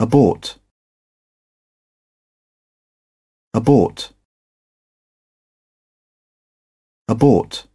abort abort abort